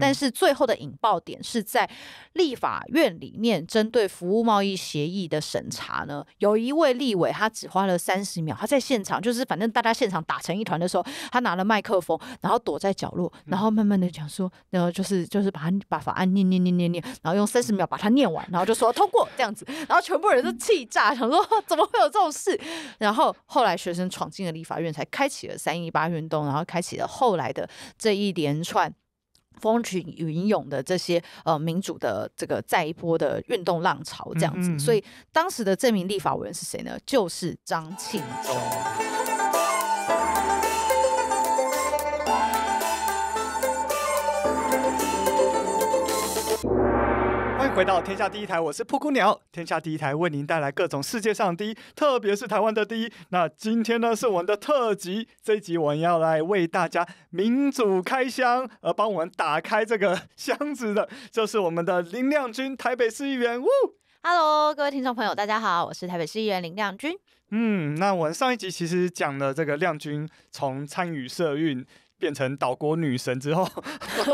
但是最后的引爆点是在立法院里面针对服务贸易协议的审查呢，有一位立委他只花了三十秒，他在现场就是反正大家现场打成一团的时候，他拿了麦克风，然后躲在角落，然后慢慢的讲说，然后就是就是把他把法案念念念念念，然后用三十秒把它念完，然后就说通过这样子，然后全部人都气炸，想说怎么会有这种事，然后后来学生闯进了立法院，才开启了三一八运动，然后开启了后来的这一连串。风起云涌的这些呃民主的这个再一波的运动浪潮这样子，所以当时的这名立法委员是谁呢？就是张庆忠。回到天下第一台，我是布谷鸟。天下第一台为您带来各种世界上第一，特别是台湾的第一。那今天呢，是我们的特辑，这一集我要来为大家民主开箱。而帮我们打开这个箱子的，就是我们的林亮君，台北市议员。Hello，各位听众朋友，大家好，我是台北市议员林亮君。嗯，那我们上一集其实讲了这个亮君从参与社运。变成岛国女神之后，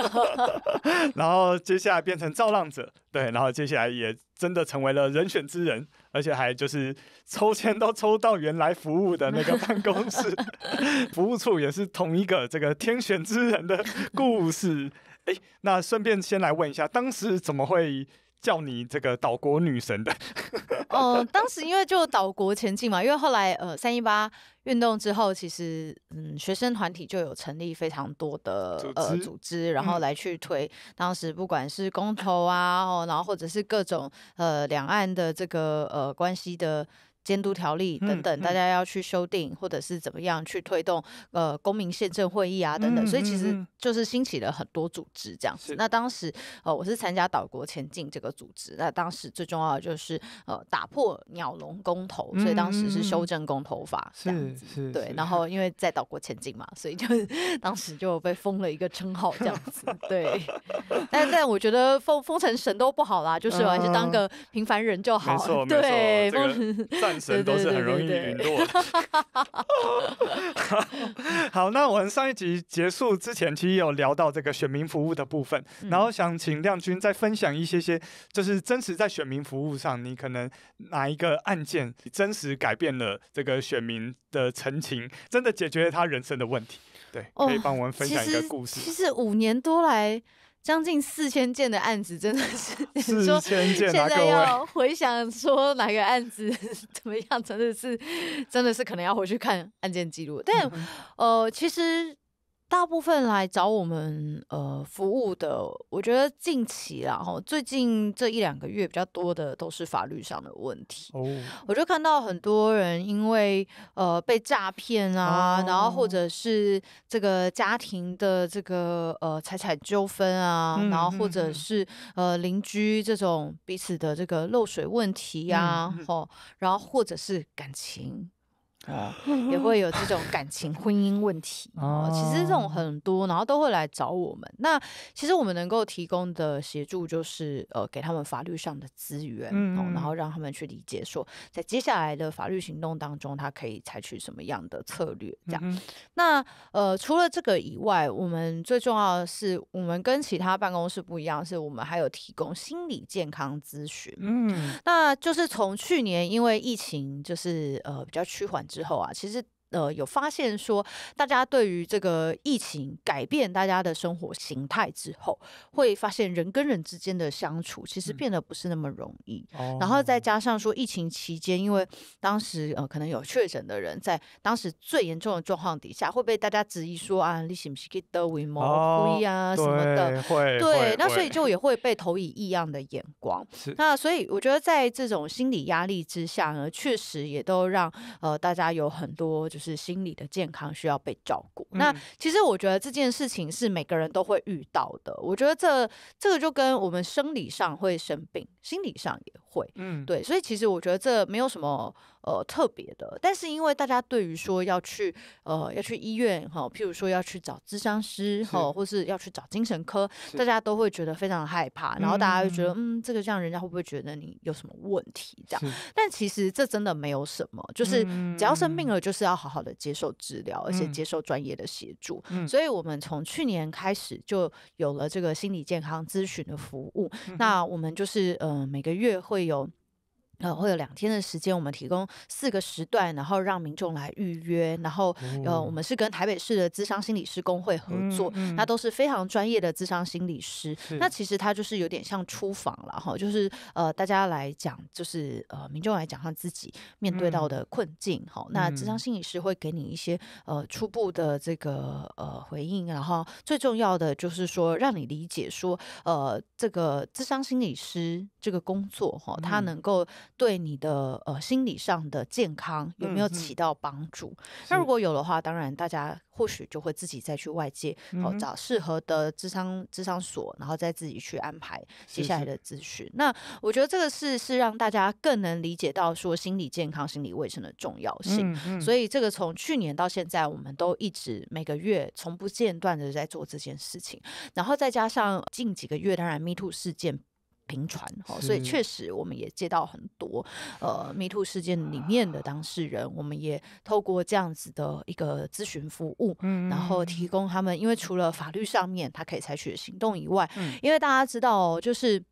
然后接下来变成造浪者，对，然后接下来也真的成为了人选之人，而且还就是抽签都抽到原来服务的那个办公室 服务处，也是同一个这个天选之人的故事。哎，那顺便先来问一下，当时怎么会？叫你这个岛国女神的。呃，当时因为就岛国前进嘛，因为后来呃三一八运动之后，其实嗯学生团体就有成立非常多的呃组织，然后来去推当时不管是公投啊，然后或者是各种呃两岸的这个呃关系的。监督条例等等，大家要去修订，或者是怎么样去推动呃公民宪政会议啊等等，所以其实就是兴起了很多组织这样子。那当时呃我是参加岛国前进这个组织，那当时最重要的就是呃打破鸟笼公投，所以当时是修正公投法，是子。对，然后因为在岛国前进嘛，所以就 当时就被封了一个称号这样子。对，但但我觉得封封成神都不好啦，就是我还是当个平凡人就好。对，错，神都是很容易陨落。好，那我们上一集结束之前，其实有聊到这个选民服务的部分，然后想请亮君再分享一些些，就是真实在选民服务上，你可能哪一个案件真实改变了这个选民的陈情，真的解决他人生的问题。对，可以帮我们分享一个故事。其实五年多来。将近四千件的案子，真的是你说现在要回想说哪个案子 怎么样，真的是，真的是可能要回去看案件记录。但呃，其实。大部分来找我们呃服务的，我觉得近期然后最近这一两个月比较多的都是法律上的问题。我就看到很多人因为呃被诈骗啊，然后或者是这个家庭的这个呃财产纠纷啊，然后或者是呃邻居这种彼此的这个漏水问题啊，吼，然后或者是感情。哦，也会有这种 感情、婚姻问题哦。其实这种很多，然后都会来找我们。那其实我们能够提供的协助就是，呃，给他们法律上的资源哦，然后让他们去理解说，在接下来的法律行动当中，他可以采取什么样的策略。这样。那呃，除了这个以外，我们最重要的是，我们跟其他办公室不一样，是我们还有提供心理健康咨询。嗯，那就是从去年因为疫情，就是呃比较趋缓。之后啊，其实。呃，有发现说，大家对于这个疫情改变大家的生活形态之后，会发现人跟人之间的相处其实变得不是那么容易。然后再加上说，疫情期间，因为当时呃，可能有确诊的人，在当时最严重的状况底下，会被大家质疑说啊，你是不是给以得韦啊什么的？会，对，那所以就也会被投以异样的眼光。那所以我觉得，在这种心理压力之下呢，确实也都让呃大家有很多就是。是心理的健康需要被照顾。那其实我觉得这件事情是每个人都会遇到的。我觉得这这个就跟我们生理上会生病，心理上也。会，嗯，对，所以其实我觉得这没有什么呃特别的，但是因为大家对于说要去呃要去医院哈，譬如说要去找咨商师哈，或是要去找精神科，大家都会觉得非常的害怕，然后大家就觉得嗯，这个这样人家会不会觉得你有什么问题这样？但其实这真的没有什么，就是只要生病了，就是要好好的接受治疗，而且接受专业的协助。所以我们从去年开始就有了这个心理健康咨询的服务，那我们就是呃每个月会。会有呃，会有两天的时间，我们提供四个时段，然后让民众来预约。然后，呃，我们是跟台北市的资商心理师工会合作，那都是非常专业的资商心理师。那其实他就是有点像出访了哈，就是呃，大家来讲，就是呃，民众来讲他自己面对到的困境哈。那资商心理师会给你一些呃初步的这个呃回应，然后最重要的就是说让你理解说，呃，这个资商心理师这个工作哈，他能够。对你的呃心理上的健康有没有起到帮助？那如果有的话，当然大家或许就会自己再去外界哦找适合的智商智商所，然后再自己去安排接下来的咨询。那我觉得这个事是让大家更能理解到说心理健康、心理卫生的重要性。所以这个从去年到现在，我们都一直每个月从不间断的在做这件事情。然后再加上近几个月，当然 Me Too 事件。平传哦，所以确实我们也接到很多呃迷途事件里面的当事人，我们也透过这样子的一个咨询服务，嗯，然后提供他们，因为除了法律上面他可以采取的行动以外，因为大家知道就是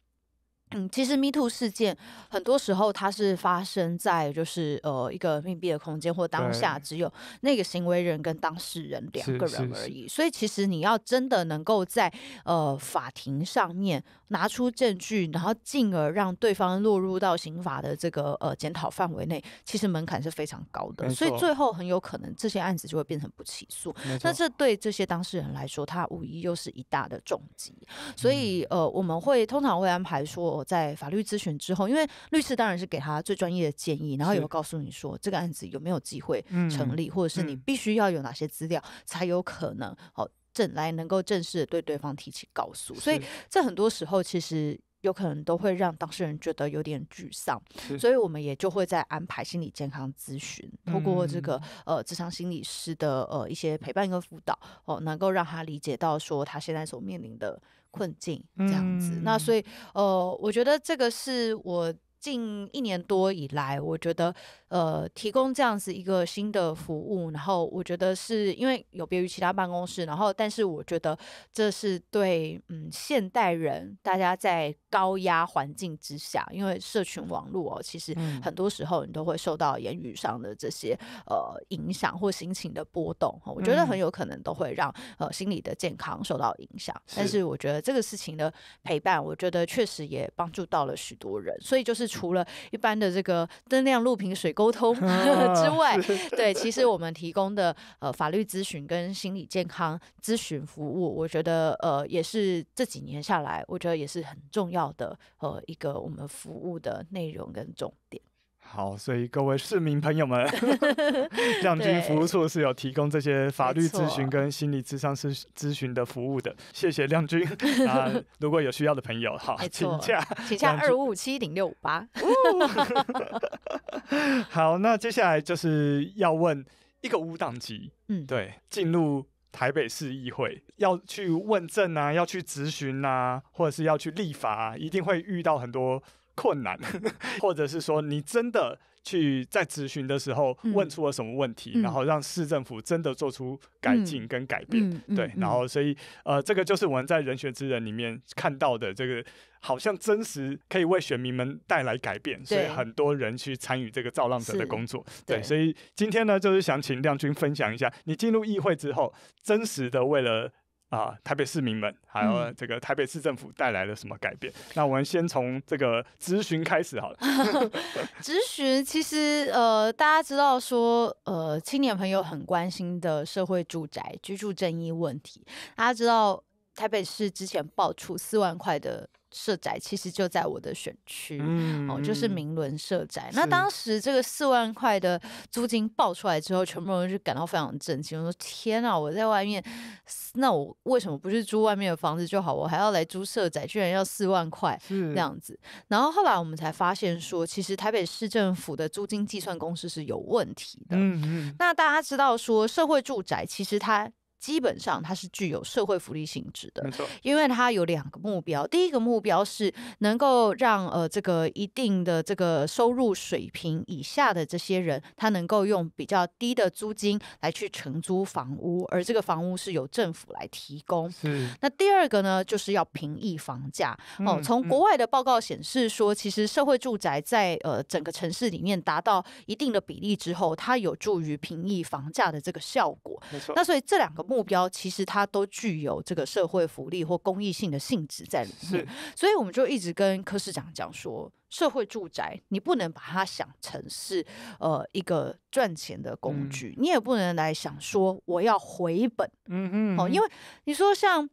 嗯，其实迷 o 事件很多时候它是发生在就是呃一个密闭的空间或当下只有那个行为人跟当事人两个人而已，所以其实你要真的能够在呃法庭上面。拿出证据，然后进而让对方落入到刑法的这个呃检讨范围内，其实门槛是非常高的，所以最后很有可能这些案子就会变成不起诉。那这对这些当事人来说，他无疑又是一大的重击。所以呃，我们会通常会安排说，在法律咨询之后，因为律师当然是给他最专业的建议，然后也会告诉你说这个案子有没有机会成立，或者是你必须要有哪些资料才有可能哦。证来能够正式的对对方提起告诉，所以这很多时候其实有可能都会让当事人觉得有点沮丧，所以我们也就会在安排心理健康咨询，透过这个呃智商心理师的呃一些陪伴跟辅导哦，能够让他理解到说他现在所面临的困境这样子。那所以呃，我觉得这个是我。近一年多以来，我觉得呃提供这样子一个新的服务，然后我觉得是因为有别于其他办公室，然后但是我觉得这是对嗯现代人大家在高压环境之下，因为社群网络哦，其实很多时候你都会受到言语上的这些呃影响或心情的波动，我觉得很有可能都会让呃心理的健康受到影响。但是我觉得这个事情的陪伴，我觉得确实也帮助到了许多人，所以就是。除了一般的这个增量录屏水沟通 之外，对，其实我们提供的呃法律咨询跟心理健康咨询服务，我觉得呃也是这几年下来，我觉得也是很重要的呃一个我们服务的内容跟重点。好，所以各位市民朋友们，亮君服务处是有提供这些法律咨询跟心理咨商咨咨询的服务的。谢谢亮君 啊，如果有需要的朋友，好，请假，请假二五五七零六五八。好，那接下来就是要问一个五党籍，嗯，对，进入台北市议会，要去问政啊，要去咨询啊，或者是要去立法，一定会遇到很多。困难，或者是说你真的去在咨询的时候问出了什么问题，然后让市政府真的做出改进跟改变，对，然后所以呃，这个就是我们在人选之人里面看到的，这个好像真实可以为选民们带来改变，所以很多人去参与这个造浪者的工作，对，所以今天呢，就是想请亮君分享一下，你进入议会之后，真实的为了。啊，台北市民们，还有这个台北市政府带来了什么改变？那我们先从这个咨询开始好了。咨询其实，呃，大家知道说，呃，青年朋友很关心的社会住宅居住正义问题。大家知道，台北市之前爆出四万块的。社宅其实就在我的选区，哦，就是明伦社宅。那当时这个四万块的租金报出来之后，全部人就感到非常震惊，我说：“天啊，我在外面，那我为什么不去租外面的房子就好？我还要来租社宅，居然要四万块这样子。”然后后来我们才发现说，其实台北市政府的租金计算公式是有问题的。那大家知道说，社会住宅其实它。基本上它是具有社会福利性质的，没错，因为它有两个目标。第一个目标是能够让呃这个一定的这个收入水平以下的这些人，他能够用比较低的租金来去承租房屋，而这个房屋是由政府来提供。是。那第二个呢，就是要平抑房价。哦，从国外的报告显示说，其实社会住宅在呃整个城市里面达到一定的比例之后，它有助于平抑房价的这个效果。没错。那所以这两个目标其实它都具有这个社会福利或公益性的性质在里面。所以我们就一直跟柯市长讲说，社会住宅你不能把它想成是呃一个赚钱的工具，你也不能来想说我要回本，嗯嗯，哦，因为你说像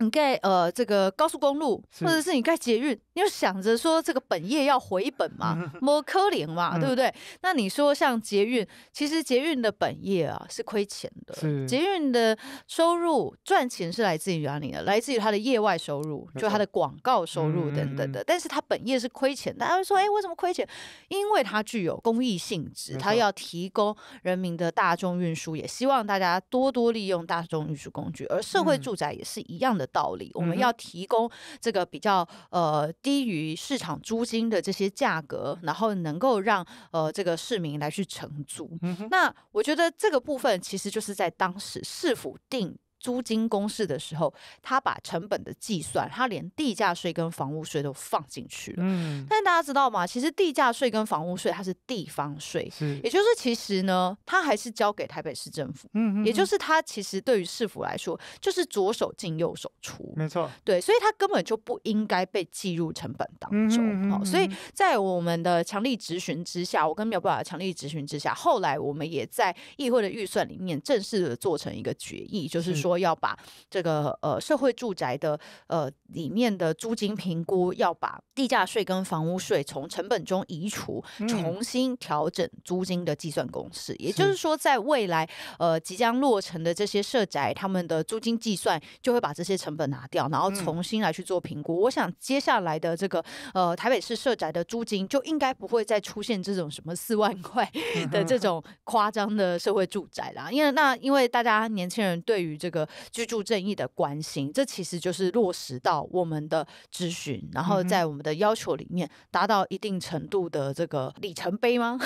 你盖呃这个高速公路，或者是你盖捷运。你就想着说这个本业要回本嘛，摸可怜嘛，对不对？那你说像捷运，其实捷运的本业啊是亏钱的。捷运的收入赚钱是来自于哪里呢？来自于它的业外收入，就它的广告收入等等的。但是它本业是亏钱，大家会说，哎，为什么亏钱？因为它具有公益性质，它要提供人民的大众运输，也希望大家多多利用大众运输工具。而社会住宅也是一样的道理，我们要提供这个比较呃。低于市场租金的这些价格，然后能够让呃这个市民来去承租，那我觉得这个部分其实就是在当时是否定。租金公式的时候，他把成本的计算，他连地价税跟房屋税都放进去了。嗯，但大家知道吗？其实地价税跟房屋税它是地方税，是，也就是其实呢，它还是交给台北市政府。嗯嗯。也就是它其实对于市府来说，就是左手进右手出，没错。对，所以它根本就不应该被计入成本当中。好，所以在我们的强力质询之下，我跟苗爸长强力质询之下，后来我们也在议会的预算里面正式的做成一个决议，就是说。要把这个呃社会住宅的呃里面的租金评估，要把地价税跟房屋税从成本中移除，重新调整租金的计算公式。也就是说，在未来呃即将落成的这些社宅，他们的租金计算就会把这些成本拿掉，然后重新来去做评估。我想接下来的这个呃台北市社宅的租金就应该不会再出现这种什么四万块的这种夸张的社会住宅啦。因为那因为大家年轻人对于这个。居住正义的关心，这其实就是落实到我们的咨询，然后在我们的要求里面达到一定程度的这个里程碑吗？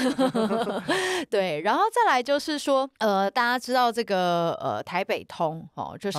对，然后再来就是说，呃，大家知道这个呃台北通哦，就是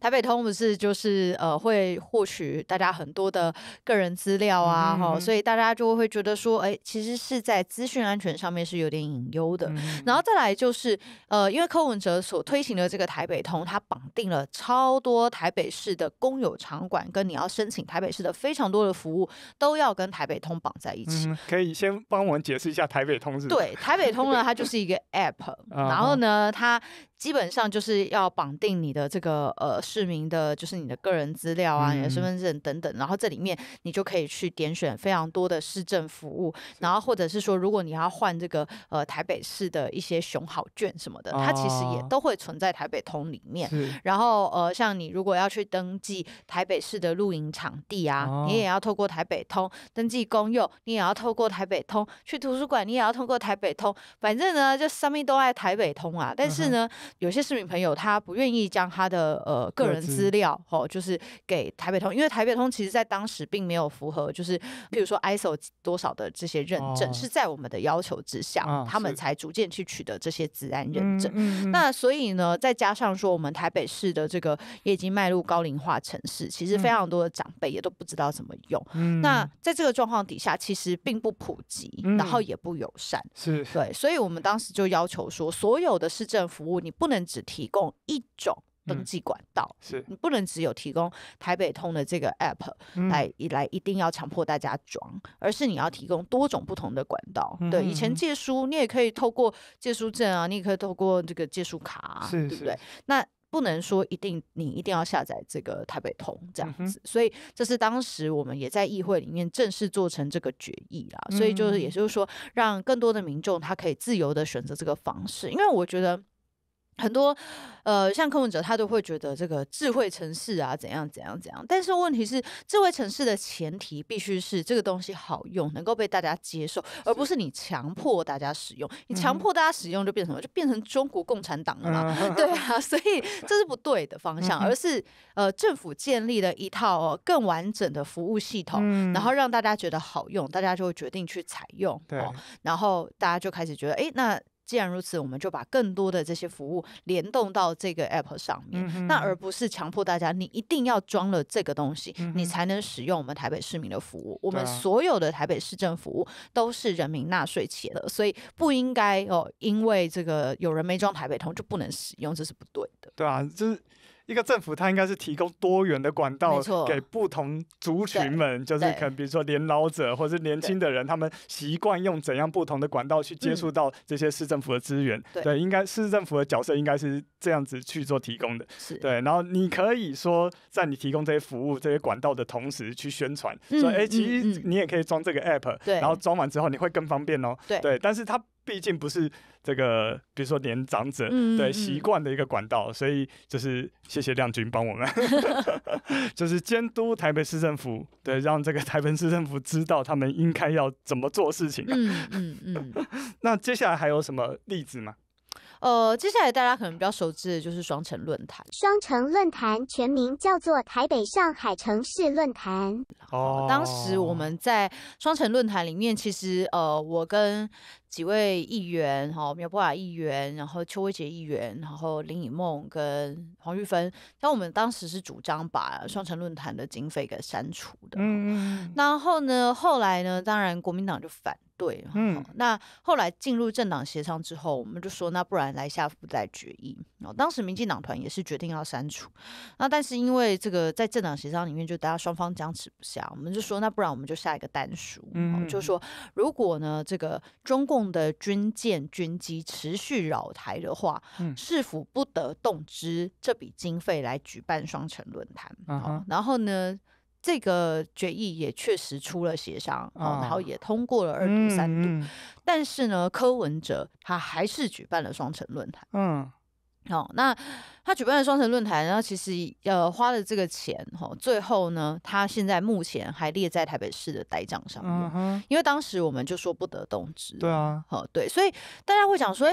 台北通不是就是呃会获取大家很多的个人资料啊，哈，所以大家就会觉得说，哎，其实是在资讯安全上面是有点隐忧的。然后再来就是呃，因为柯文哲所推行的这个台北通，它绑定了超多台北市的公有场馆，跟你要申请台北市的非常多的服务，都要跟台北通绑在一起。嗯，可以先帮我们解释一下台北通是？对，台北通呢，它就是一个 App，然后呢，它。基本上就是要绑定你的这个呃市民的，就是你的个人资料啊，你的身份证等等，然后这里面你就可以去点选非常多的市政服务，然后或者是说，如果你要换这个呃台北市的一些熊好卷什么的，它其实也都会存在台北通里面。然后呃，像你如果要去登记台北市的露营场地啊，你也要透过台北通登记公用，你也要透过台北通去图书馆，你也要透过台北通，反正呢就上面都爱台北通啊，但是呢。有些市民朋友，他不愿意将他的呃个人资料哦，就是给台北通，因为台北通其实，在当时并没有符合，就是比如说 ISO 多少的这些认证，是在我们的要求之下，他们才逐渐去取得这些自安认证。那所以呢，再加上说，我们台北市的这个也已经迈入高龄化城市，其实非常多的长辈也都不知道怎么用。那在这个状况底下，其实并不普及，然后也不友善，是对。所以我们当时就要求说，所有的市政服务你。不能只提供一种登记管道，是你不能只有提供台北通的这个 App 来一来，一定要强迫大家装，而是你要提供多种不同的管道。对，以前借书你也可以透过借书证啊，你也可以透过这个借书卡，对不对？那不能说一定你一定要下载这个台北通这样子，所以这是当时我们也在议会里面正式做成这个决议啦。所以就是也就是说，让更多的民众他可以自由的选择这个方式，因为我觉得。很多呃，像柯文者他都会觉得这个智慧城市啊，怎样怎样怎样。但是问题是，智慧城市的前提必须是这个东西好用，能够被大家接受，而不是你强迫大家使用。你强迫大家使用，就变成什么？就变成中国共产党了嘛？对啊，所以这是不对的方向。而是呃，政府建立了一套更完整的服务系统，然后让大家觉得好用，大家就会决定去采用。对，然后大家就开始觉得，哎，那。既然如此，我们就把更多的这些服务联动到这个 app 上面，那而不是强迫大家，你一定要装了这个东西，你才能使用我们台北市民的服务。我们所有的台北市政服务都是人民纳税钱的，所以不应该哦，因为这个有人没装台北通就不能使用，这是不对的。对啊，就是。一个政府，它应该是提供多元的管道给不同族群们，就是可能比如说年老者或者是年轻的人，他们习惯用怎样不同的管道去接触到这些市政府的资源。对，应该市政府的角色应该是这样子去做提供的。对，然后你可以说在你提供这些服务、这些管道的同时去宣传，说哎，其实你也可以装这个 app，然后装完之后你会更方便哦。对，但是它。毕竟不是这个，比如说年长者对习惯的一个管道，所以就是谢谢亮君帮我们，就是监督台北市政府，对让这个台北市政府知道他们应该要怎么做事情。嗯嗯嗯，那接下来还有什么例子吗？呃，接下来大家可能比较熟知的就是双城论坛。双城论坛全名叫做台北上海城市论坛。哦，当时我们在双城论坛里面，其实呃，我跟几位议员，哈，苗博雅议员，然后邱薇杰议员，然后林以梦跟黄玉芬，但我们当时是主张把双城论坛的经费给删除的。嗯。然后呢，后来呢，当然国民党就反。对，嗯，那后来进入政党协商之后，我们就说，那不然来下步再决议。然当时民进党团也是决定要删除。那但是因为这个在政党协商里面，就大家双方僵持不下，我们就说，那不然我们就下一个单书，就说如果呢这个中共的军舰、军机持续扰台的话，是否不得动之这笔经费来举办双城论坛？好，然后呢？这个决议也确实出了协商，哦，然后也通过了二读三读，但是呢，柯文哲他还是举办了双城论坛，嗯，好，那他举办了双城论坛，然后其实呃花了这个钱，哈，最后呢，他现在目前还列在台北市的呆账上面，因为当时我们就说不得动支，对啊，哈，对，所以大家会讲说。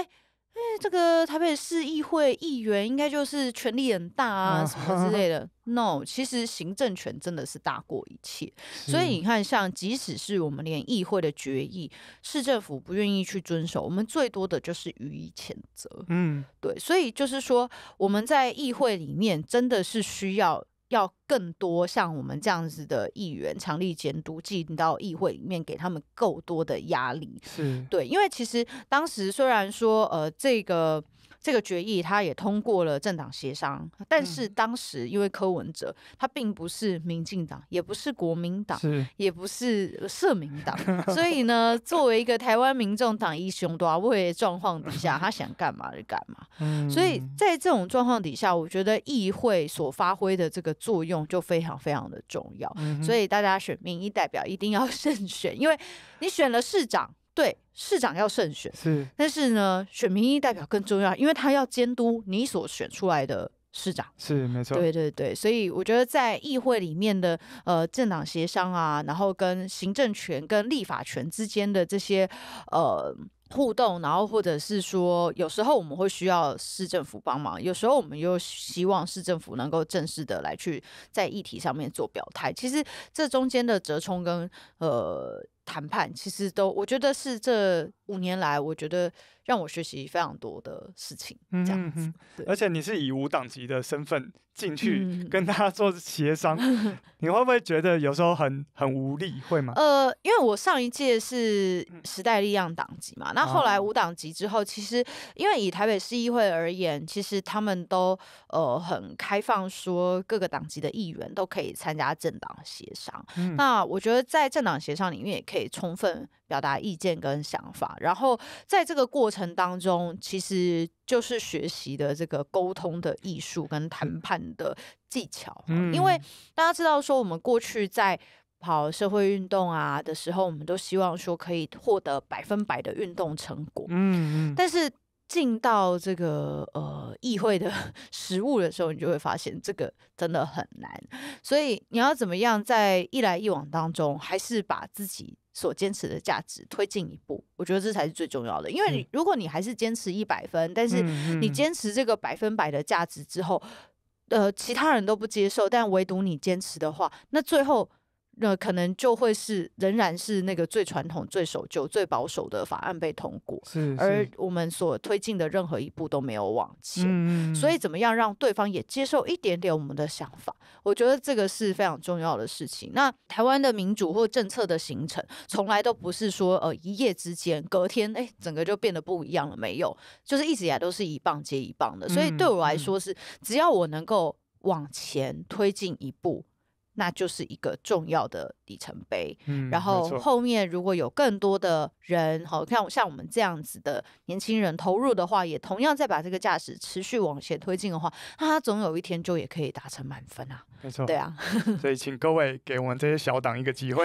哎，这个台北市议会议员应该就是权力很大啊，什么之类 的。No，其实行政权真的是大过一切。所以你看，像即使是我们连议会的决议，市政府不愿意去遵守，我们最多的就是予以谴责。嗯，对。所以就是说，我们在议会里面真的是需要。要更多像我们这样子的议员，强力监督，进到议会里面，给他们够多的压力。是对，因为其实当时虽然说，呃，这个。这个决议他也通过了政党协商，但是当时因为柯文哲他并不是民进党，也不是国民党，也不是社民党，所以呢，作为一个台湾民众党一雄多威状况底下，他想干嘛就干嘛。所以在这种状况底下，我觉得议会所发挥的这个作用就非常非常的重要。所以大家选民意代表一定要慎 选，因为你选了市长。对，市长要胜选是，但是呢，选民意代表更重要，因为他要监督你所选出来的市长。是，没错。对对对，所以我觉得在议会里面的呃政党协商啊，然后跟行政权跟立法权之间的这些呃互动，然后或者是说，有时候我们会需要市政府帮忙，有时候我们又希望市政府能够正式的来去在议题上面做表态。其实这中间的折冲跟呃。谈判其实都，我觉得是这五年来，我觉得让我学习非常多的事情，这样子。而且你是以无党籍的身份进去跟大家做协商，你会不会觉得有时候很很无力？会吗？呃，因为我上一届是时代力量党籍嘛，那后来无党籍之后，其实因为以台北市议会而言，其实他们都呃很开放，说各个党籍的议员都可以参加政党协商。那我觉得在政党协商里面也可以。充分表达意见跟想法，然后在这个过程当中，其实就是学习的这个沟通的艺术跟谈判的技巧。嗯，因为大家知道说，我们过去在跑社会运动啊的时候，我们都希望说可以获得百分百的运动成果。嗯嗯。但是进到这个呃议会的 实务的时候，你就会发现这个真的很难。所以你要怎么样，在一来一往当中，还是把自己所坚持的价值推进一步，我觉得这才是最重要的。因为你如果你还是坚持一百分，但是你坚持这个百分百的价值之后，呃，其他人都不接受，但唯独你坚持的话，那最后。那可能就会是仍然是那个最传统、最守旧、最保守的法案被通过，是而我们所推进的任何一步都没有往前，所以怎么样让对方也接受一点点我们的想法？我觉得这个是非常重要的事情。那台湾的民主或政策的形成，从来都不是说呃一夜之间，隔天哎整个就变得不一样了，没有，就是一直以来都是一棒接一棒的。所以对我来说是，只要我能够往前推进一步。那就是一个重要的里程碑。嗯，然后后面如果有更多的人，好，像像我们这样子的年轻人投入的话，也同样再把这个价值持续往前推进的话，那他总有一天就也可以达成满分啊。没错，对啊。所以请各位给我们这些小党一个机会，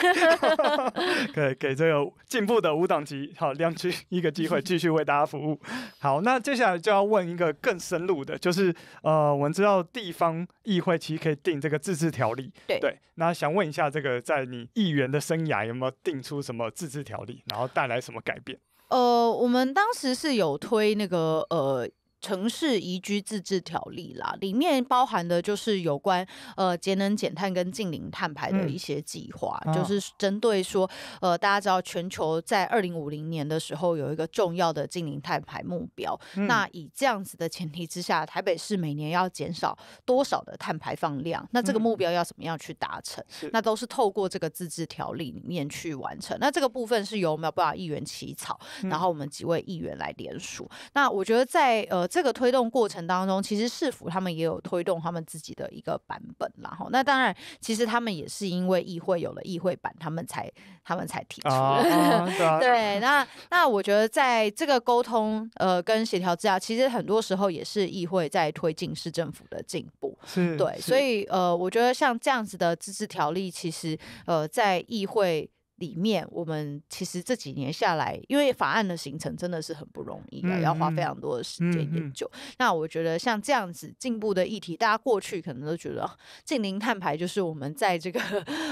给给这个进步的五党级好两区一个机会，继续为大家服务。好，那接下来就要问一个更深入的，就是呃，我们知道地方议会其实可以定这个自治条例，对。对，那想问一下，这个在你议员的生涯有没有定出什么自治条例，然后带来什么改变？呃，我们当时是有推那个呃。城市宜居自治条例啦，里面包含的就是有关呃节能减碳跟净零碳排的一些计划，就是针对说呃大家知道全球在二零五零年的时候有一个重要的净零碳排目标，那以这样子的前提之下，台北市每年要减少多少的碳排放量？那这个目标要怎么样去达成？那都是透过这个自治条例里面去完成。那这个部分是由我们办法议员起草，然后我们几位议员来联署。那我觉得在呃。这个推动过程当中，其实市府他们也有推动他们自己的一个版本啦。后那当然，其实他们也是因为议会有了议会版，他们才他们才提出。对，那那我觉得在这个沟通呃跟协调之下，其实很多时候也是议会在推进市政府的进步。是，对，所以呃，我觉得像这样子的自治条例，其实呃在议会。里面我们其实这几年下来，因为法案的形成真的是很不容易的，要花非常多的时间研究。那我觉得像这样子进步的议题，大家过去可能都觉得近零碳排就是我们在这个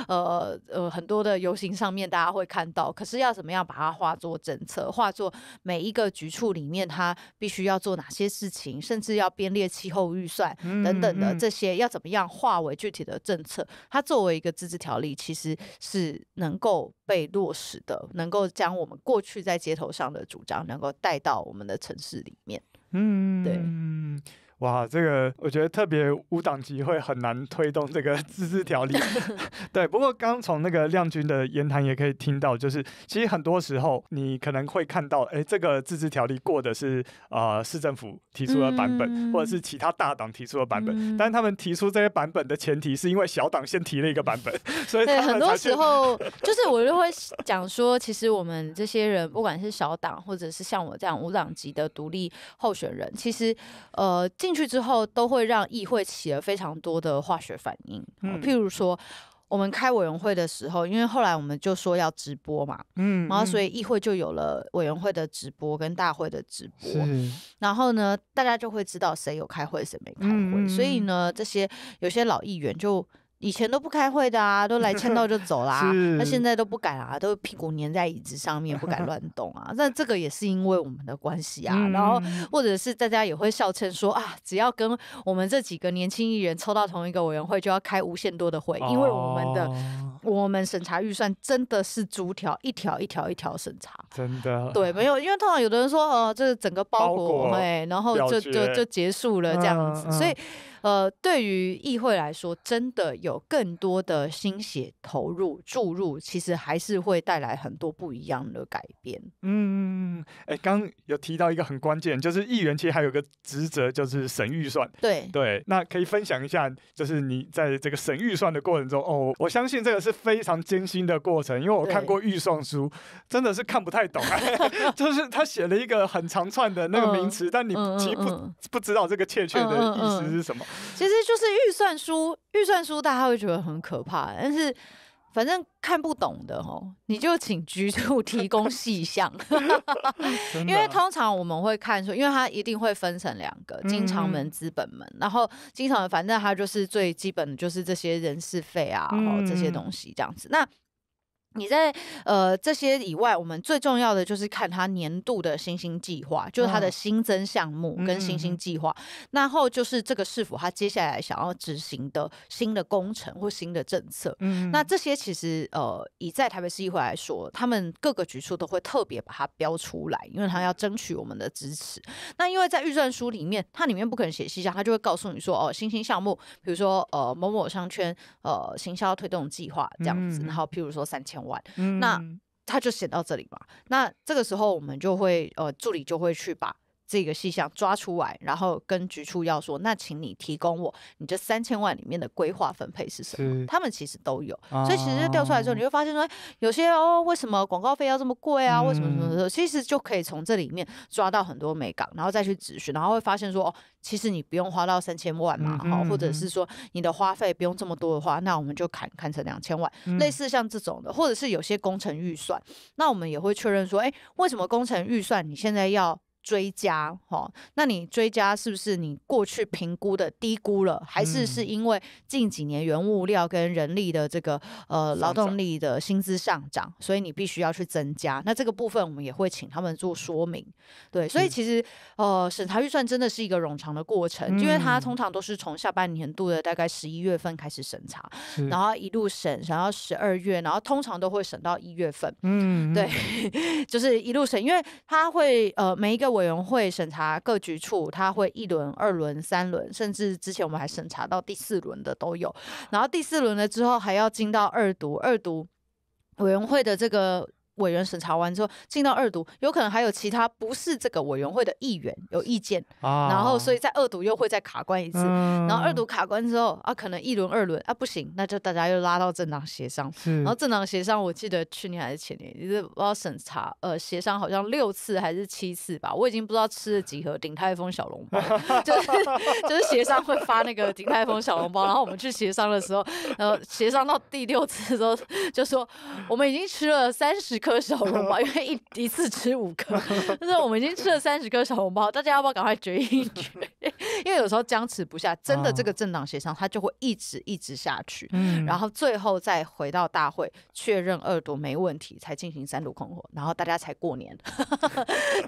呃呃很多的游行上面大家会看到，可是要怎么样把它化作政策，化作每一个局处里面它必须要做哪些事情，甚至要编列气候预算等等的这些，要怎么样化为具体的政策？它作为一个自治条例，其实是能够。被落实的，能够将我们过去在街头上的主张，能够带到我们的城市里面。嗯，对。哇，这个我觉得特别无党籍会很难推动这个 自治条例。对，不过刚从那个亮君的言谈也可以听到，就是其实很多时候你可能会看到，哎，这个自治条例过的是啊市政府提出的版本，或者是其他大党提出的版本，但他们提出这些版本的前提是因为小党先提了一个版本，所以很多时候就是我就会讲说，其实我们这些人不管是小党或者是像我这样无党籍的独立候选人，其实呃进。去之后都会让议会起了非常多的化学反应，嗯，譬如说我们开委员会的时候，因为后来我们就说要直播嘛，嗯，然后所以议会就有了委员会的直播跟大会的直播，然后呢，大家就会知道谁有开会，谁没开会，所以呢，这些有些老议员就。以前都不开会的啊，都来签到就走 啦。那现在都不敢啊，都屁股粘在椅子上面，不敢乱 动啊。那这个也是因为我们的关系啊。然后或者是大家也会笑称说啊，只要跟我们这几个年轻艺人抽到同一个委员会，就要开无限多的会，因为我们的我们审查预算真的是逐条一条一条一条审查。真的。对，没有，因为通常有的人说，呃，这整个包裹哎，然后就就就结束了这样子，所以。呃，对于议会来说，真的有更多的心血投入注入，其实还是会带来很多不一样的改变。嗯，哎，刚有提到一个很关键，就是议员其实还有个职责，就是审预算。对对，那可以分享一下，就是你在这个审预算的过程中，哦，我相信这个是非常艰辛的过程，因为我看过预算书，真的是看不太懂，就是他写了一个很长串的那个名词，但你其实不不知道这个确切的意思是什么。其实就是预算书，预算书大家会觉得很可怕，但是反正看不懂的吼，你就请居处提供细项，因为通常我们会看说，因为它一定会分成两个，经常门、资本门，然后经常门，反正它就是最基本的就是这些人事费啊，这些东西这样子。那你在呃这些以外，我们最重要的就是看它年度的新兴计划，就是它的新增项目跟新兴计划。那后就是这个市府他接下来想要执行的新的工程或新的政策。嗯，那这些其实呃以在台北市议会来说，他们各个局处都会特别把它标出来，因为他要争取我们的支持。那因为在预算书里面，它里面不可能写细项，它就会告诉你说哦，新兴项目，比如说呃某某商圈呃行销推动计划这样子，然后譬如说三千。完，那他就写到这里吧。那这个时候，我们就会，呃，助理就会去把。这个细项抓出来，然后跟局处要说，那请你提供我你这三千万里面的规划分配是什么？他们其实都有，所以其实调出来之后，你会发现说，哎，有些哦，为什么广告费要这么贵啊？为什么什么什么？其实就可以从这里面抓到很多美港，然后再去咨询，然后会发现说，哦，其实你不用花到三千万嘛，哈，或者是说你的花费不用这么多的话，那我们就砍砍成两千万。类似像这种的，或者是有些工程预算，那我们也会确认说，哎，为什么工程预算你现在要？追加哈？那你追加是不是你过去评估的低估了，还是是因为近几年原物料跟人力的这个呃劳动力的薪资上涨，所以你必须要去增加？那这个部分我们也会请他们做说明。对，所以其实呃审查预算真的是一个冗长的过程，因为它通常都是从下半年度的大概十一月份开始审查，然后一路审，然后十二月，然后通常都会审到一月份。嗯，对，就是一路审，因为它会呃每一个。委员会审查各局处，他会一轮、二轮、三轮，甚至之前我们还审查到第四轮的都有。然后第四轮了之后，还要进到二读，二读委员会的这个。委员审查完之后进到二读，有可能还有其他不是这个委员会的议员有意见，然后所以，在二读又会再卡关一次，然后二读卡关之后啊，可能一轮二轮啊不行，那就大家又拉到政党协商，然后政党协商，我记得去年还是前年，就是我审查呃协商好像六次还是七次吧，我已经不知道吃了几盒鼎泰丰小笼包，就是就是协商会发那个鼎泰丰小笼包，然后我们去协商的时候，然后协商到第六次的时候就说我们已经吃了三十。颗小红包，因为一一次吃五颗，就是我们已经吃了三十颗小红包，大家要不要赶快决一决？因为有时候僵持不下，真的这个政党协商，它就会一直一直下去，嗯，然后最后再回到大会确认二读没问题，才进行三读控火，然后大家才过年。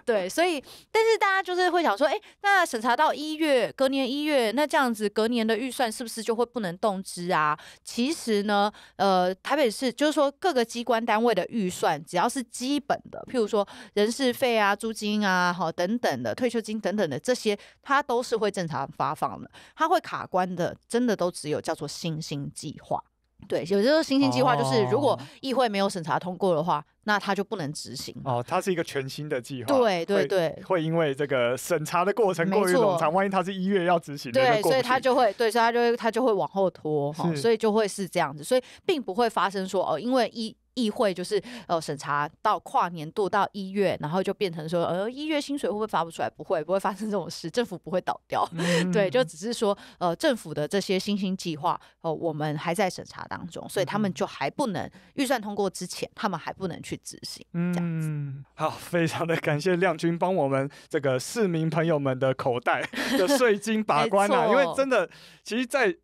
对，所以但是大家就是会想说，哎，那审查到一月，隔年一月，那这样子隔年的预算是不是就会不能动支啊？其实呢，呃，台北市就是说各个机关单位的预算。只要是基本的，譬如说人事费啊、租金啊、好等等的、退休金等等的这些，它都是会正常发放的。它会卡关的，真的都只有叫做“新兴计划”。对，有时候新兴计划”就是如果议会没有审查通过的话，那它就不能执行。哦，它是一个全新的计。划。对对对，会因为这个审查的过程过于冗长，万一它是一月要执行，对，所以它就会对，所以它就会它就会往后拖哈，所以就会是这样子，所以并不会发生说哦，因为一。议会就是呃审查到跨年度到一月，然后就变成说呃一月薪水会不会发不出来？不会，不会发生这种事，政府不会倒掉。对，就只是说呃政府的这些新兴计划呃我们还在审查当中，所以他们就还不能预算通过之前，他们还不能去执行。嗯，好，非常的感谢亮君帮我们这个市民朋友们的口袋的税金把关啊，因为真的，其实，在。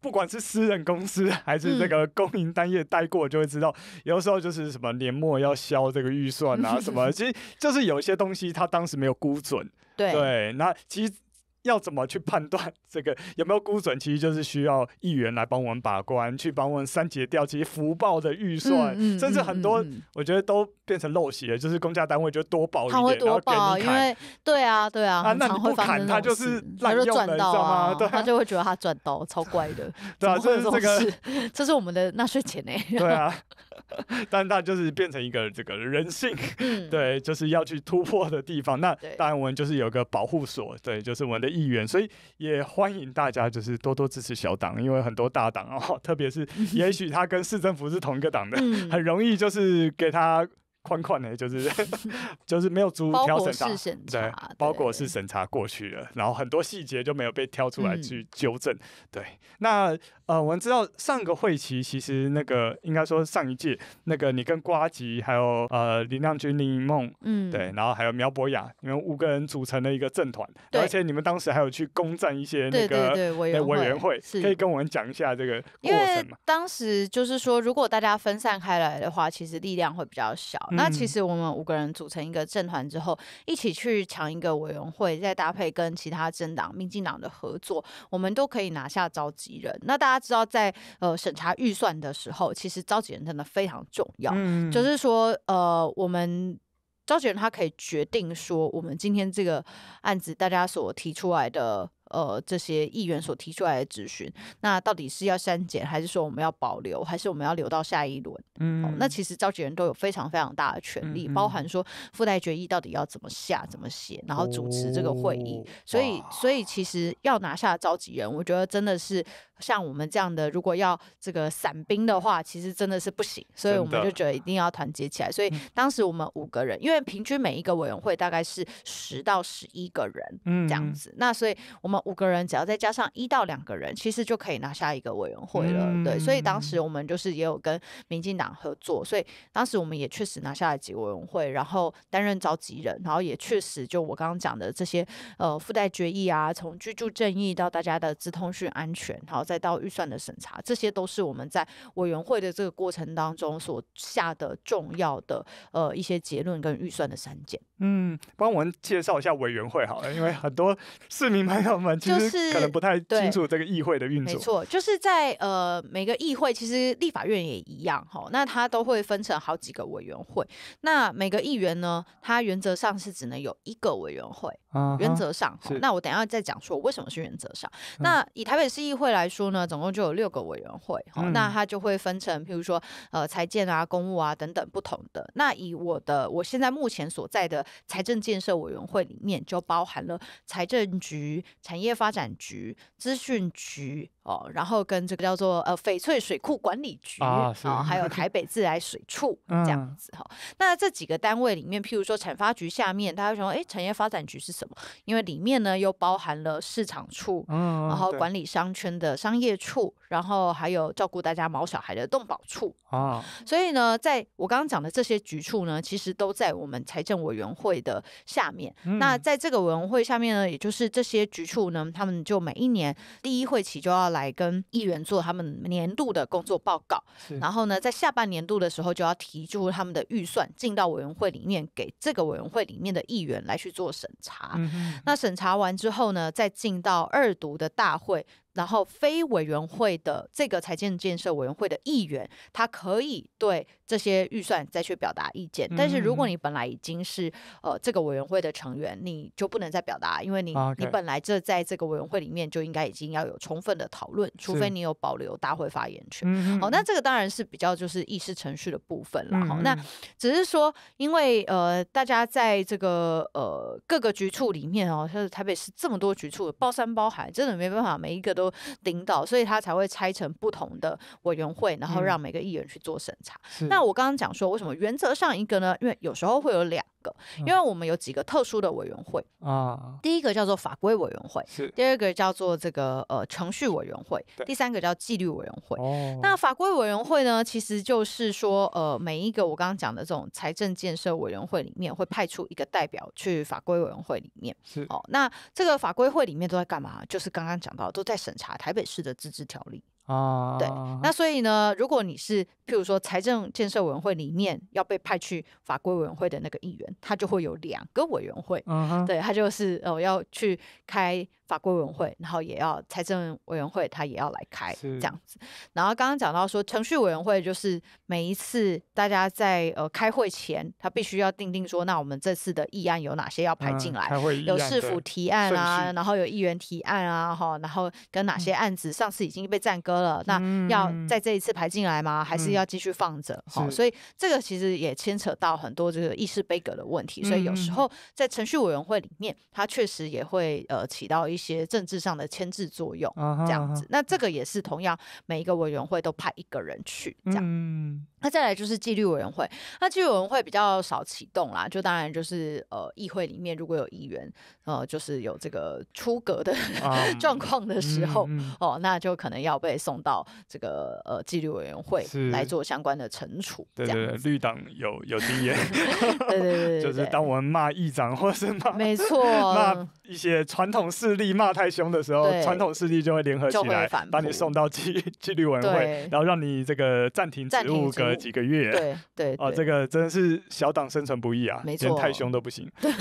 不管是私人公司还是那个公营单业待过，就会知道，有时候就是什么年末要消这个预算啊，什么，其实就是有些东西他当时没有估准。对，那其实。要怎么去判断这个有没有估损？其实就是需要议员来帮我们把关，去帮我们三节掉其实福报的预算，甚至很多我觉得都变成陋习了。就是公家单位就多报一点，然后给砍，因为对啊对啊，啊那你不砍他就是滥用的，知道吗？他就会觉得他赚到，超乖的。对啊，这是这个，这是我们的纳税钱诶。对啊。但那就是变成一个这个人性，对，就是要去突破的地方。那当然，我们就是有个保护所，对，就是我们的议员，所以也欢迎大家就是多多支持小党，因为很多大党哦，特别是 也许他跟市政府是同一个党的，很容易就是给他。宽宽的，就是 就是没有逐条审查，对，包裹是审查过去了，然后很多细节就没有被挑出来去纠正。对，那呃，我们知道上个会期，其实那个应该说上一届，那个你跟瓜吉，还有呃林亮君、林盈梦，嗯，对，然后还有苗博雅，你们五个人组成了一个政团，而且你们当时还有去攻占一些那个委委员会，可以跟我们讲一下这个过程吗？当时就是说，如果大家分散开来的话，其实力量会比较小。那其实我们五个人组成一个政团之后，一起去抢一个委员会，再搭配跟其他政党、民进党的合作，我们都可以拿下召集人。那大家知道，在呃审查预算的时候，其实召集人真的非常重要。就是说，呃，我们召集人他可以决定说，我们今天这个案子大家所提出来的。呃，这些议员所提出来的质询，那到底是要删减，还是说我们要保留，还是我们要留到下一轮？嗯，那其实召集人都有非常非常大的权利，包含说附带决议到底要怎么下、怎么写，然后主持这个会议。所以，所以其实要拿下召集人，我觉得真的是像我们这样的，如果要这个散兵的话，其实真的是不行。所以我们就觉得一定要团结起来。所以当时我们五个人，因为平均每一个委员会大概是十到十一个人，这样子。那所以我们。五个人只要再加上一到两个人，其实就可以拿下一个委员会了。对，所以当时我们就是也有跟民进党合作，所以当时我们也确实拿下了几委员会，然后担任召集人，然后也确实就我刚刚讲的这些呃附带决议啊，从居住正义到大家的资通讯安全，然后再到预算的审查，这些都是我们在委员会的这个过程当中所下的重要的呃一些结论跟预算的删减。嗯，帮我们介绍一下委员会好了，因为很多市民朋友们。就是可能不太清楚这个议会的运作，没错，就是在呃每个议会，其实立法院也一样哈，那它都会分成好几个委员会，那每个议员呢，他原则上是只能有一个委员会。原则上，那我等下再讲说为什么是原则上。那以台北市议会来说呢，总共就有六个委员会，那它就会分成，譬如说，呃，财建啊、公务啊等等不同的。那以我的我现在目前所在的财政建设委员会里面，就包含了财政局、产业发展局、资讯局。哦，然后跟这个叫做呃翡翠水库管理局啊，还有台北自来水处 这样子哈。那这几个单位里面，譬如说产发局下面，大家说哎，产业发展局是什么？因为里面呢又包含了市场处，嗯，然后管理商圈的商业处，然后还有照顾大家毛小孩的动保处啊。所以呢，在我刚刚讲的这些局处呢，其实都在我们财政委员会的下面。那在这个委员会下面呢，也就是这些局处呢，他们就每一年第一会期就要来。来跟议员做他们年度的工作报告，然后呢，在下半年度的时候就要提出他们的预算，进到委员会里面给这个委员会里面的议员来去做审查。那审查完之后呢，再进到二读的大会。然后非委员会的这个财建建设委员会的议员，他可以对这些预算再去表达意见。但是如果你本来已经是呃这个委员会的成员，你就不能再表达，因为你你本来这在这个委员会里面就应该已经要有充分的讨论，除非你有保留大会发言权。好，那这个当然是比较就是议事程序的部分了。哈，那只是说，因为呃大家在这个呃各个局处里面哦，像台北市这么多局处，包山包海，真的没办法，每一个都。领导，所以他才会拆成不同的委员会，然后让每个议员去做审查。那我刚刚讲说，为什么原则上一个呢？因为有时候会有两。个，因为我们有几个特殊的委员会啊，第一个叫做法规委员会，是第二个叫做这个呃程序委员会，第三个叫纪律委员会。那法规委员会呢，其实就是说呃每一个我刚刚讲的这种财政建设委员会里面会派出一个代表去法规委员会里面，是哦。那这个法规会里面都在干嘛？就是刚刚讲到都在审查台北市的自治条例。啊，对，那所以呢，如果你是譬如说财政建设委员会里面要被派去法规委员会的那个议员，他就会有两个委员会，嗯哼，对他就是哦要去开法规委员会，然后也要财政委员会，他也要来开这样子。然后刚刚讲到说程序委员会就是每一次大家在呃开会前，他必须要定定说，那我们这次的议案有哪些要排进来？有市府提案啊，然后有议员提案啊，哈，然后跟哪些案子上次已经被暂搁。那要在这一次排进来吗？还是要继续放着？哦，所以这个其实也牵扯到很多这个议事规格的问题。所以有时候在程序委员会里面，它确实也会呃起到一些政治上的牵制作用。这样子，那这个也是同样每一个委员会都派一个人去。这样，那再来就是纪律委员会。那纪律委员会比较少启动啦，就当然就是呃议会里面如果有议员呃就是有这个出格的 状况的时候哦，那就可能要被。送到这个呃纪律委员会来做相关的惩处，对对对，绿党有有经验，对对对 就是当我们骂议长或是骂没错 骂一些传统势力骂太凶的时候，传统势力就会联合起来把你送到纪纪律委员会，然后让你这个暂停，职务隔几个月，对对啊，这个真的是小党生存不易啊，没错，太凶都不行，对，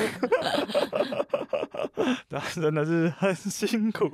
真的是很辛苦，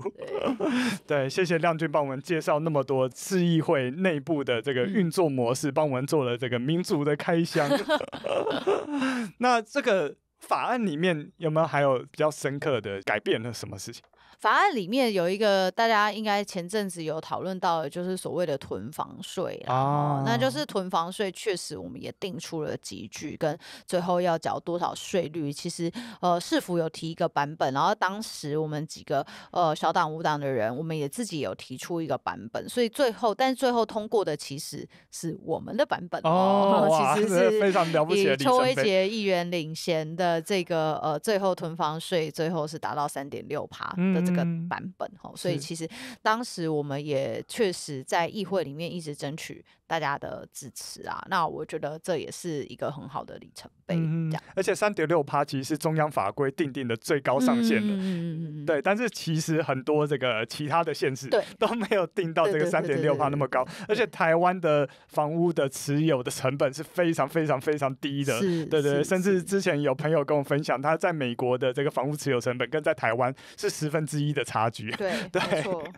对，谢谢亮君帮我们介绍。那么多市议会内部的这个运作模式，帮我们做了这个民主的开箱。那这个法案里面有没有还有比较深刻的改变了什么事情？法案里面有一个大家应该前阵子有讨论到，的，就是所谓的囤房税啦。哦，那就是囤房税，确实我们也定出了几句，跟最后要缴多少税率。其实，呃，市府有提一个版本，然后当时我们几个呃小党五党的人，我们也自己有提出一个版本。所以最后，但是最后通过的其实是我们的版本哦，其实是非常了不起的邱威杰议员领衔的这个呃，最后囤房税最后是达到三点六趴的。这个版本哦，所以其实当时我们也确实在议会里面一直争取。大家的支持啊，那我觉得这也是一个很好的里程碑。嗯、而且三点六趴其实是中央法规定定的最高上限的，对。但是其实很多这个其他的县市 都没有定到这个三点六趴那么高。而且台湾的房屋的持有的成本是非常非常非常低的，对对。甚至之前有朋友跟我分享，他在美国的这个房屋持有成本跟在台湾是十分之一的差距。对对。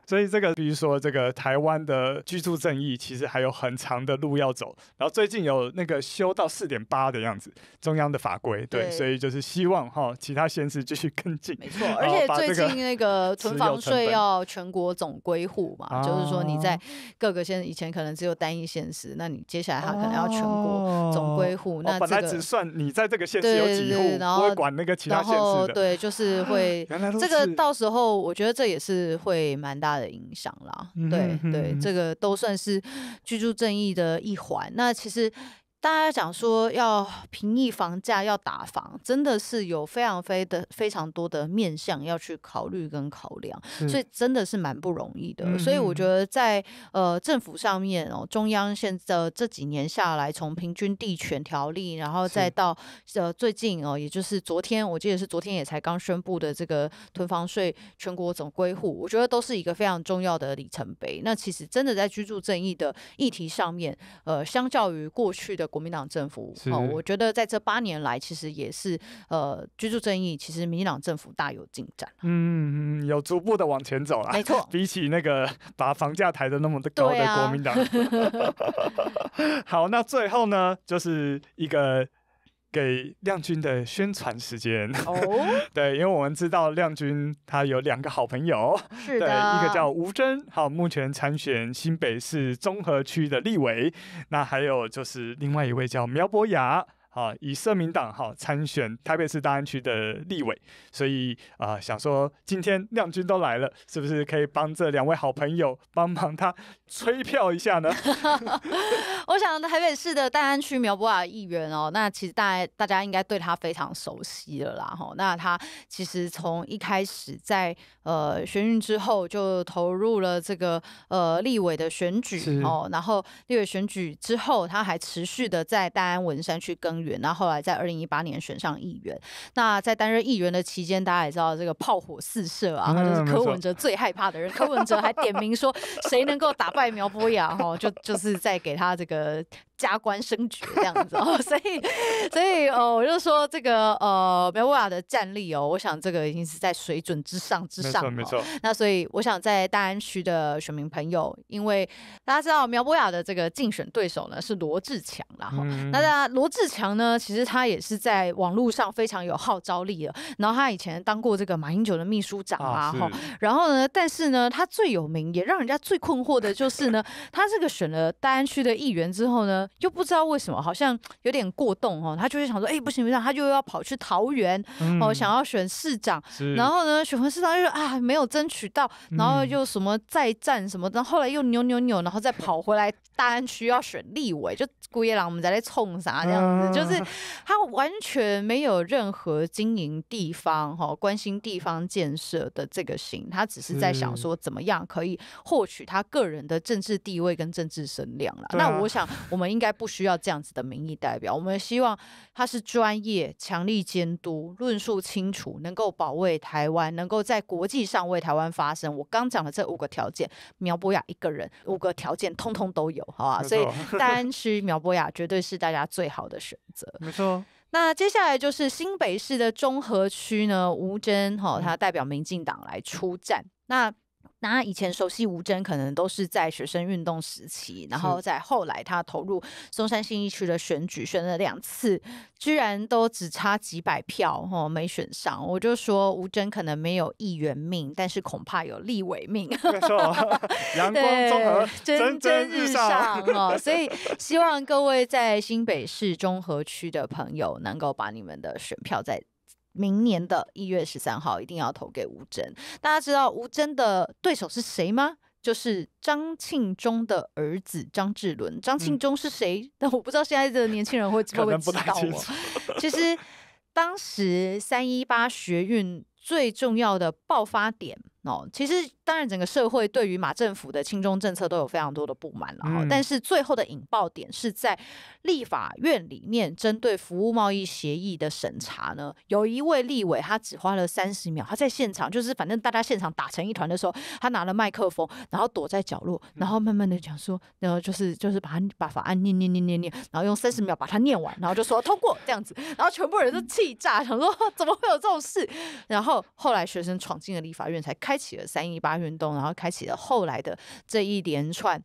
所以这个，比如说这个台湾的居住正义，其实还有很。长的路要走，然后最近有那个修到四点八的样子，中央的法规，对，所以就是希望哈其他县市继续跟进。没错，而且最近那个 存房税要全国总归户嘛，就是说你在各个县以前可能只有单一县市，那你接下来它可能要全国总归户。那本来只算你在这个县市有几户，不会管那个其他县市对，就是会这个到时候我觉得这也是会蛮大的影响啦。对对，这个都算是居住证。正义的一环，那其实。大家讲说要平抑房价，要打房，真的是有非常非的非常多的面向要去考虑跟考量，所以真的是蛮不容易的。所以我觉得在呃政府上面哦，中央现在这几年下来，从平均地权条例，然后再到呃最近哦，也就是昨天，我记得是昨天也才刚宣布的这个囤房税全国总归户，我觉得都是一个非常重要的里程碑。那其实真的在居住正义的议题上面，呃，相较于过去的。国民党政府哦，我觉得在这八年来，其实也是呃，居住正义，其实民党政府大有进展。嗯嗯，有逐步的往前走了，没错。比起那个把房价抬的那么高的国民党，好，那最后呢，就是一个。给亮君的宣传时间，对，因为我们知道亮君他有两个好朋友，对，一个叫吴祯，好，目前参选新北市综合区的立委，那还有就是另外一位叫苗博雅。啊，以社民党哈参选台北市大安区的立委，所以啊，想说今天亮君都来了，是不是可以帮这两位好朋友帮忙他催票一下呢？我想台北市的大安区苗博雅议员哦，那其实大大家应该对他非常熟悉了啦，哈，那他其实从一开始在呃选运之后就投入了这个呃立委的选举哦，然后立委选举之后，他还持续的在大安文山去耕。然后后来在二零一八年选上议员，那在担任议员的期间，大家也知道这个炮火四射啊，就是柯文哲最害怕的人，柯文哲还点名说谁能够打败苗博雅哈，就就是在给他这个。加官升爵这样子，哦，所以所以呃，我就说这个呃，苗博雅的战力哦，我想这个已经是在水准之上之上没错，那所以我想在大安区的选民朋友，因为大家知道苗博雅的这个竞选对手呢是罗志强了哈。那大家罗志强呢，其实他也是在网络上非常有号召力的。然后他以前当过这个马英九的秘书长啊哈。然后呢，但是呢，他最有名也让人家最困惑的就是呢，他这个选了大安区的议员之后呢。就不知道为什么，好像有点过动哦。他就会想说，哎，不行不行，他就要跑去桃园哦，想要选市长。然后呢，选完市长又啊没有争取到，然后又什么再战什么，然后后来又扭扭扭，然后再跑回来大安区要选立委，就姑爷郎我们再来冲啥这样子，就是他完全没有任何经营地方哈、关心地方建设的这个心，他只是在想说怎么样可以获取他个人的政治地位跟政治声量了。那我想我们。应该不需要这样子的民意代表，我们希望他是专业、强力监督、论述清楚，能够保卫台湾，能够在国际上为台湾发声。我刚讲的这五个条件，苗博雅一个人五个条件通通都有，好吧？所以单 区苗博雅绝对是大家最好的选择。没错。那接下来就是新北市的中和区呢，吴征哈，他代表民进党来出战。那那以前熟悉吴尊，可能都是在学生运动时期，然后在后来他投入松山新一区的选举，选了两次，居然都只差几百票哦，没选上。我就说吴尊可能没有议员命，但是恐怕有立委命。没错，阳光综合蒸蒸日上哦，所以希望各位在新北市中和区的朋友，能够把你们的选票在。明年的一月十三号一定要投给吴真。大家知道吴真的对手是谁吗？就是张庆忠的儿子张志伦。张庆忠是谁？但 我不知道现在的年轻人会不会知道。其实，当时三一八学运最重要的爆发点哦，其实。当然，整个社会对于马政府的亲中政策都有非常多的不满了。但是最后的引爆点是在立法院里面针对服务贸易协议的审查呢。有一位立委，他只花了三十秒，他在现场就是反正大家现场打成一团的时候，他拿了麦克风，然后躲在角落，然后慢慢的讲说，然后就是就是把他把法案念念念念念，然后用三十秒把它念完，然后就说通过这样子，然后全部人都气炸，想说怎么会有这种事？然后后来学生闯进了立法院，才开启了三一八。运动，然后开启了后来的这一连串。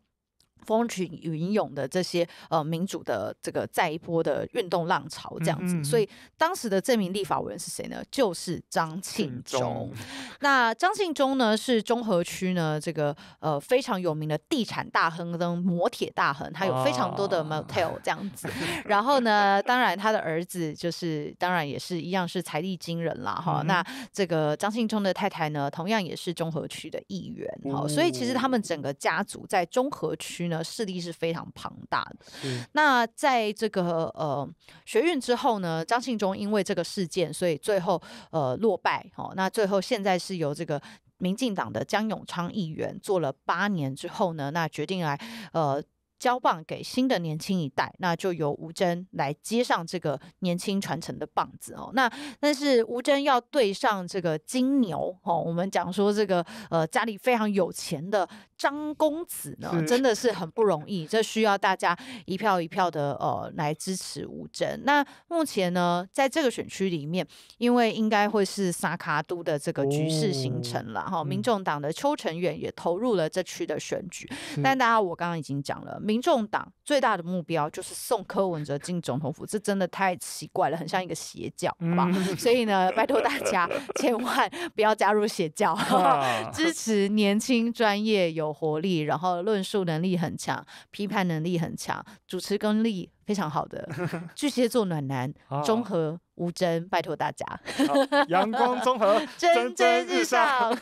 风起云涌的这些呃民主的这个再一波的运动浪潮这样子，所以当时的这名立法委员是谁呢？就是张庆忠。那张庆忠呢是中和区呢这个呃非常有名的地产大亨跟摩铁大亨，他有非常多的 m o t e l 这样子。然后呢，当然他的儿子就是当然也是一样是财力惊人啦哈。那这个张庆忠的太太呢，同样也是中和区的议员哈。所以其实他们整个家族在中和区。那势力是非常庞大的。那在这个呃学运之后呢，张庆忠因为这个事件，所以最后呃落败。哦，那最后现在是由这个民进党的江永昌议员做了八年之后呢，那决定来呃交棒给新的年轻一代，那就由吴尊来接上这个年轻传承的棒子哦。那但是吴尊要对上这个金牛哦，我们讲说这个呃家里非常有钱的。张公子呢，真的是很不容易，这需要大家一票一票的呃来支持吴真。那目前呢，在这个选区里面，因为应该会是萨卡都的这个局势形成了哈，民众党的邱成远也投入了这区的选举。但大家我刚刚已经讲了，民众党最大的目标就是送柯文哲进总统府，这真的太奇怪了，很像一个邪教好嘛。所以呢，拜托大家 千万不要加入邪教，支持年轻、专业、有。活力，然后论述能力很强，批判能力很强，主持功力非常好的 巨蟹座暖男，综合无争，拜托大家，阳光综合，蒸蒸日上。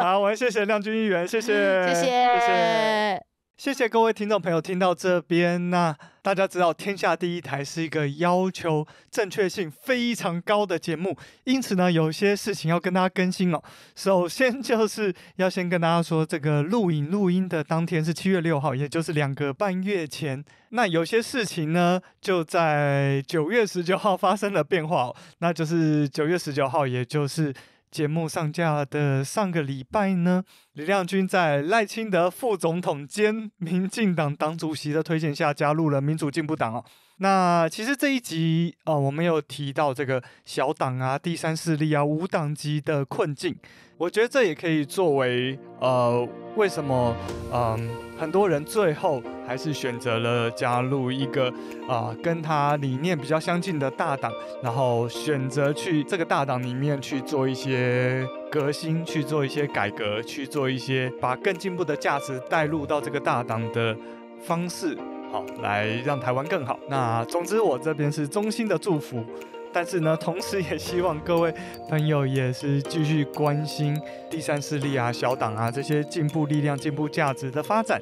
好，我们谢谢亮君议员，谢谢，谢谢，谢谢。谢谢各位听众朋友听到这边那大家知道天下第一台是一个要求正确性非常高的节目，因此呢，有些事情要跟大家更新哦。首 先就是要先跟大家说，这个录影录音的当天是七月六号，也就是两个半月前。那有些事情呢，就在九月十九号发生了变化，那就是九月十九号，也就是。节目上架的上个礼拜呢，李亮军在赖清德副总统兼民进党党主席的推荐下，加入了民主进步党哦。那其实这一集啊，我们有提到这个小党啊、第三势力啊、无党籍的困境。我觉得这也可以作为呃，为什么嗯，很多人最后还是选择了加入一个啊，跟他理念比较相近的大党，然后选择去这个大党里面去做一些革新，去做一些改革，去做一些把更进步的价值带入到这个大党的方式。好，来让台湾更好。那总之，我这边是衷心的祝福，但是呢，同时也希望各位朋友也是继续关心第三势力啊、小党啊这些进步力量、进步价值的发展。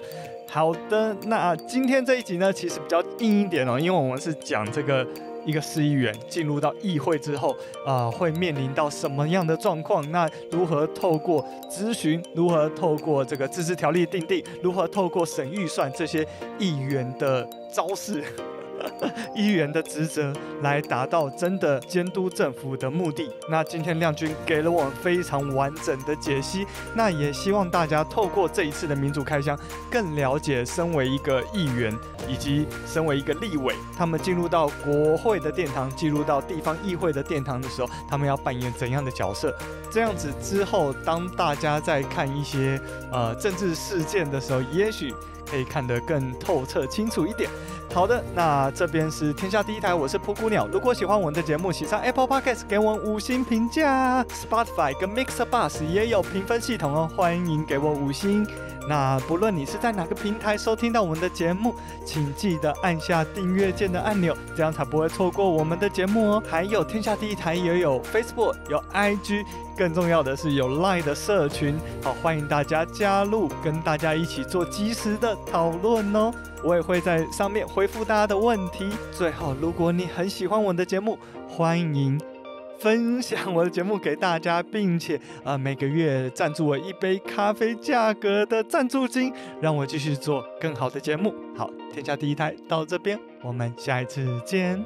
好的，那今天这一集呢，其实比较硬一点哦，因为我们是讲这个。一个市议员进入到议会之后，啊，会面临到什么样的状况？那如何透过咨询，如何透过这个自治条例定定，如何透过省预算这些议员的招式？议员的职责来达到真的监督政府的目的。那今天亮君给了我们非常完整的解析。那也希望大家透过这一次的民主开箱，更了解身为一个议员以及身为一个立委，他们进入到国会的殿堂，进入到地方议会的殿堂的时候，他们要扮演怎样的角色？这样子之后，当大家在看一些呃政治事件的时候，也许可以看得更透彻清楚一点。好的，那这边是天下第一台，我是蒲谷鸟。如果喜欢我们的节目，请上 Apple Podcast 给我们五星评价，Spotify 跟 Mixer b u s 也有评分系统哦，欢迎给我五星。那不论你是在哪个平台收听到我们的节目，请记得按下订阅键的按钮，这样才不会错过我们的节目哦。还有天下第一台也有 Facebook，有 IG，更重要的是有 Line 的社群，好欢迎大家加入，跟大家一起做及时的讨论哦。我也会在上面回复大家的问题。最后，如果你很喜欢我们的节目，欢迎。分享我的节目给大家，并且呃每个月赞助我一杯咖啡价格的赞助金，让我继续做更好的节目。好，天下第一台到这边，我们下一次见。